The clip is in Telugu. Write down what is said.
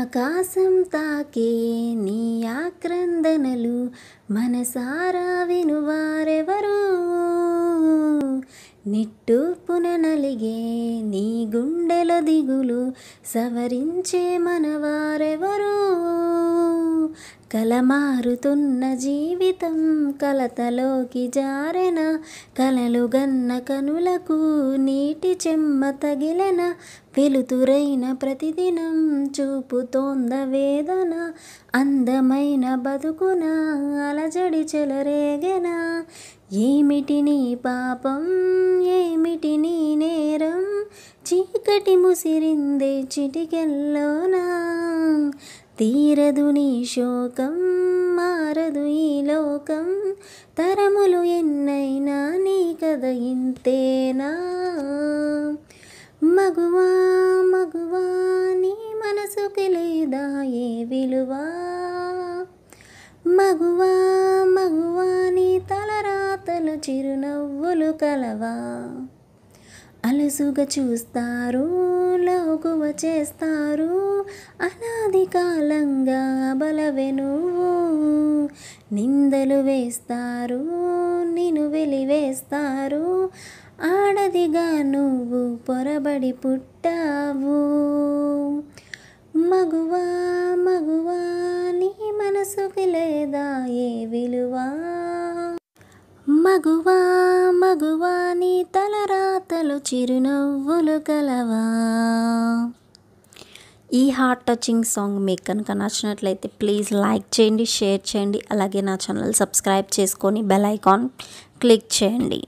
ఆకాశం తాకే నీ ఆక్రందనలు మనసారా వినువారెవరు నిట్టు పుననలిగే నీ గుండెల దిగులు సవరించే మనవారెవరు కలమారుతున్న జీవితం కలతలోకి జారెన కలలు గన్న కనులకు నీటి చెమ్మ తగిలెన వెలుతురైన ప్రతిదినం చూపుతోంద వేదన అందమైన బతుకున అలజడి చెలరేగెన ఏమిటి నీ పాపం ఏమిటి నీ నేరం చీకటి ముసిరిందే చిటికెల్లోనా తీరదు నీ శోకం మారదు ఈ లోకం తరములు ఎన్నైనా నీ కథ ఇంతేనా మగువా మగువా నీ మనసుకి లేదా ఏ విలువా మగువా మగువా నీ తలరాతలు చిరునవ్వులు కలవా అలసుగా చూస్తారు లోకువ చేస్తారు అలా కాలంగా బలవెను నిందలు వేస్తారు నిన్ను వెలివేస్తారు ఆడదిగా నువ్వు పొరబడి పుట్టావు మగువా మగువా నీ మనసుకి లేదా ఏ విలువా మగువా మగువా నీ తలరాతలు చిరునవ్వులు కలవా ఈ హార్ట్ టచింగ్ సాంగ్ మీకు కనుక నచ్చినట్లయితే ప్లీజ్ లైక్ చేయండి షేర్ చేయండి అలాగే నా ఛానల్ సబ్స్క్రైబ్ చేసుకొని బెల్ ఐకాన్ క్లిక్ చేయండి